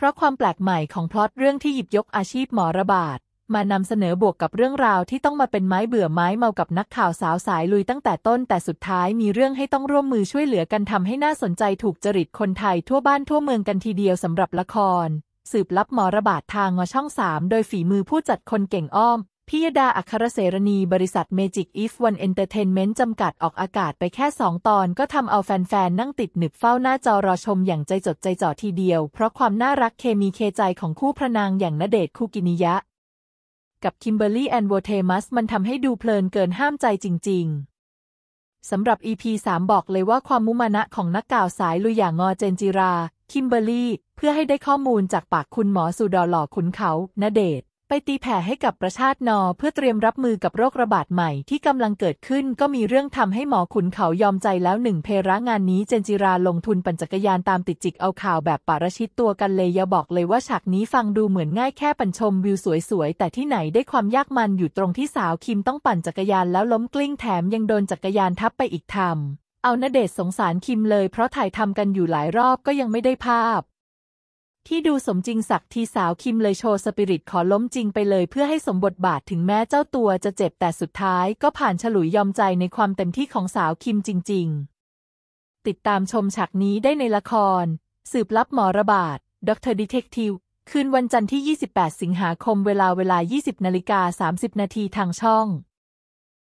เพราะความแปลกใหม่ของพล็อตเรื่องที่หยิบยกอาชีพหมอระบาดมานำเสนอบวกกับเรื่องราวที่ต้องมาเป็นไม้เบื่อไม้เมากับนักข่าวสาวสายลุยตั้งแต่ต้นแต่สุดท้ายมีเรื่องให้ต้องร่วมมือช่วยเหลือกันทำให้น่าสนใจถูกจริตคนไทยทั่วบ้านทั่วเมืองกันทีเดียวสำหรับละคร สืบลับหมอระบาดทางงอช่องสามโดยฝีมือผู้จัดคนเก่งอ้อมพิยดาอัครเสรณีบริษัทเมจิกอีฟวันเอนเตอร์เทนเมนต์จำกัดออกอากาศไปแค่2ตอนก็ทำเอาแฟนๆ นั่งติดหนึบเฝ้าหน้าจอรอชมอย่างใจจดใจจ่อทีเดียว เพราะความน่ารักเคมีเคใจของคู่พระนางอย่างณเดชคูกินิยะ กับคิมเบอร์รี่แอนด์วเทมัสมันทำให้ดูเพลินเกินห้ามใจจริงๆสำหรับ EP 3 บอกเลยว่าความมุมานะของนักกล่าวสายลุยอย่างงอเจนจิราคิมเบอร์รี่เพื่อให้ได้ข้อมูลจากปากคุณหมอสุดอหล่อขุนเขาณเดชไปตีแผ่ให้กับประชาชินเพื่อเตรียมรับมือกับโรคระบาดใหม่ที่กำลังเกิดขึ้น ก็มีเรื่องทำให้หมอขุนเขายอมใจแล้วหนึ่งเพระงานนี้เจนจิราลงทุนปั่นจักรยานตามติดจิกเอาข่าวแบบปารชิตตัวกันเลยอย่าบอกเลยว่าฉากนี้ฟังดูเหมือนง่ายแค่ปั่นชมวิวสวยๆ แต่ที่ไหนได้ความยากมันอยู่ตรงที่สาวคิมต้องปั่นจักรยาน แล้วล้มกลิ้งแถมยังโดนจักรยานทับไปอีกทำเอาณเดชสงสารคิมเลย เพราะถ่ายทำกันอยู่หลายรอบก็ยังไม่ได้ภาพที่ดูสมจริงสักทีสาวคิมเลยโชว์สปิริตขอล้มจริงไปเลย เพื่อให้สมบทบาทถึงแม้เจ้าตัวจะเจ็บแต่สุดท้าย ก็ผ่านฉลุยยอมใจในความเต็มที่ของสาวคิมจริง ๆ ติดตามชมฉากนี้ได้ในละคร สืบลับหมอระบาดด็อกเตอร์ดีเทคทีฟคืนวันจันทร์ที่ 28 สิงหาคมเวลาเวลา 20นาฬิกา 30 นาทีทางช่อง